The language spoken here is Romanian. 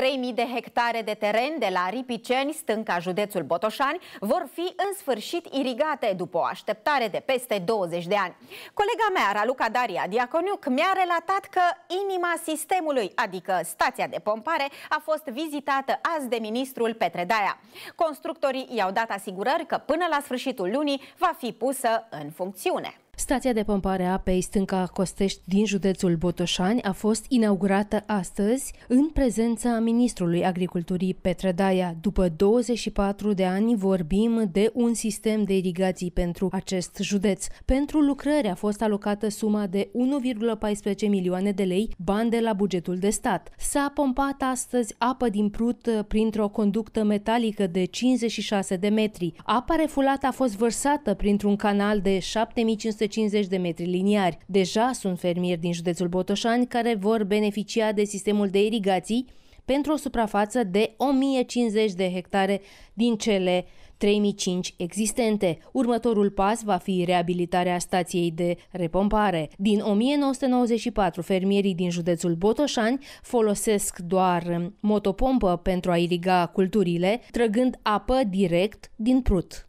3.000 de hectare de teren de la Ripiceni, stânca județul Botoșani, vor fi în sfârșit irigate după o așteptare de peste 20 de ani. Colega mea, Raluca Daria Diaconiuc, mi-a relatat că inima sistemului, adică stația de pompare, a fost vizitată azi de ministrul Petre Daia. Constructorii i-au dat asigurări că până la sfârșitul lunii va fi pusă în funcțiune. Stația de pompare a apei Stânca Costești din județul Botoșani a fost inaugurată astăzi în prezența ministrului agriculturii Petre Daia. După 24 de ani vorbim de un sistem de irigații pentru acest județ. Pentru lucrări a fost alocată suma de 1,14 milioane de lei, bani de la bugetul de stat. S-a pompat astăzi apă din prut printr-o conductă metalică de 56 de metri. Apa refulată a fost vărsată printr-un canal de 7500 250 de metri liniari. Deja sunt fermieri din județul Botoșani care vor beneficia de sistemul de irigații pentru o suprafață de 1050 de hectare din cele 3005 existente. Următorul pas va fi reabilitarea stației de repompare. Din 1994, fermierii din județul Botoșani folosesc doar motopompă pentru a iriga culturile, trăgând apă direct din prut.